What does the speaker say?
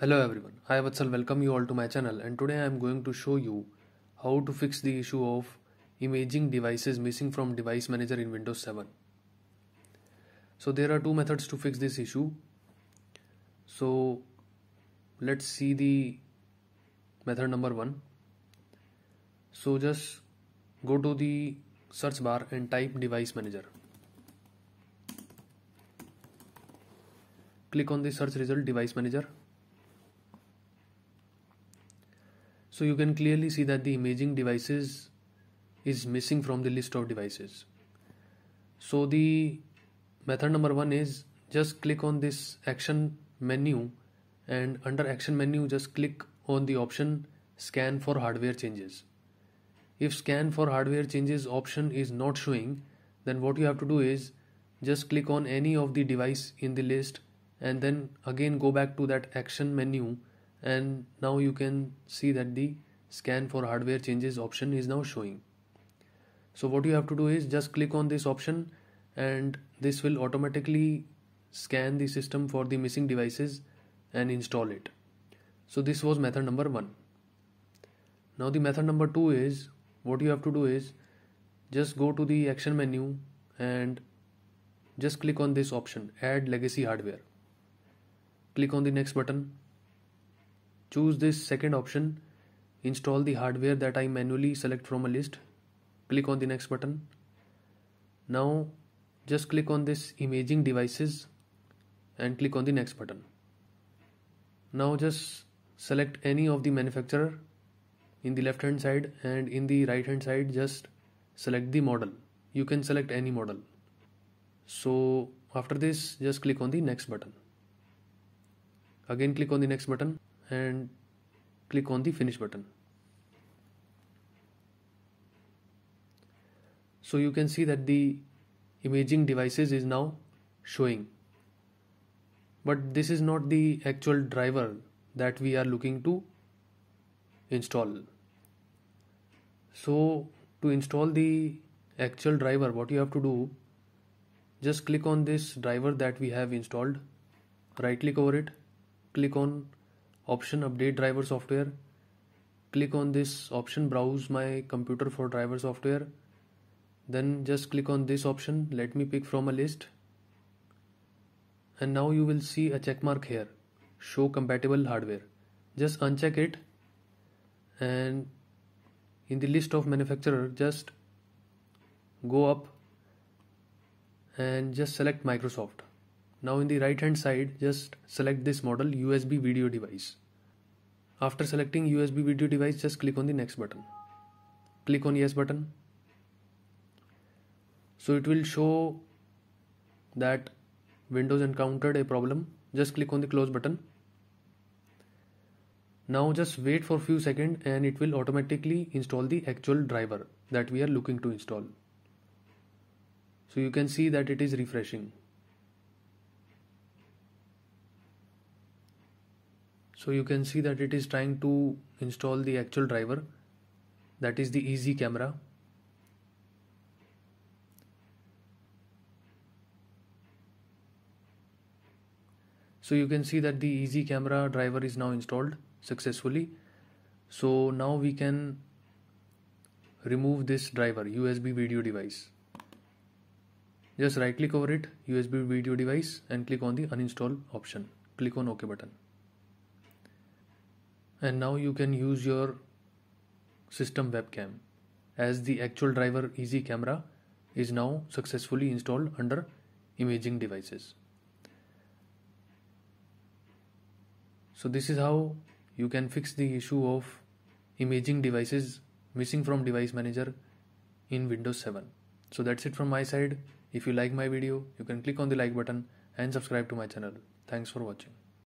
Hello everyone, hi Vatsal, welcome you all to my channel and today I am going to show you how to fix the issue of imaging devices missing from device manager in Windows 7. So there are two methods to fix this issue. So let's see the method number one. So just go to the search bar and type device manager. Click on the search result device manager So you can clearly see that the imaging devices is missing from the list of devices. So the method number one is just click on this action menu and under action menu just click on the option scan for hardware changes. If scan for hardware changes option is not showing then what you have to do is just click on any of the device in the list and then again go back to that action menu and now you can see that the scan for hardware changes option is now showing so what you have to do is just click on this option and this will automatically scan the system for the missing devices and install it so this was method number 1 now the method number 2 is what you have to do is just go to the action menu and just click on this option add legacy hardware click on the next button Choose this second option. Install the hardware that I manually select from a list. Click on the next button. Now just click on this imaging devices and click on the next button. Now just select any of the manufacturer in the left hand side and in the right hand side just select the model. You can select any model. So after this just click on the next button. Again click on the next button and click on the finish button so you can see that the imaging devices is now showing but this is not the actual driver that we are looking to install so to install the actual driver what you have to do just click on this driver that we have installed right click over it click on option update driver software click on this option browse my computer for driver software then just click on this option let me pick from a list and now you will see a check mark here show compatible hardware just uncheck it and in the list of manufacturer just go up and just select Microsoft now in the right hand side just select this model USB video device. After selecting USB video device just click on the next button. Click on yes button. So it will show that Windows encountered a problem. Just click on the close button. Now just wait for few seconds and it will automatically install the actual driver that we are looking to install. So you can see that it is refreshing. so you can see that it is trying to install the actual driver that is the easy camera so you can see that the easy camera driver is now installed successfully so now we can remove this driver USB video device just right click over it USB video device and click on the uninstall option click on OK button and now you can use your system webcam as the actual driver easy camera is now successfully installed under imaging devices so this is how you can fix the issue of imaging devices missing from device manager in windows 7 so that's it from my side if you like my video you can click on the like button and subscribe to my channel thanks for watching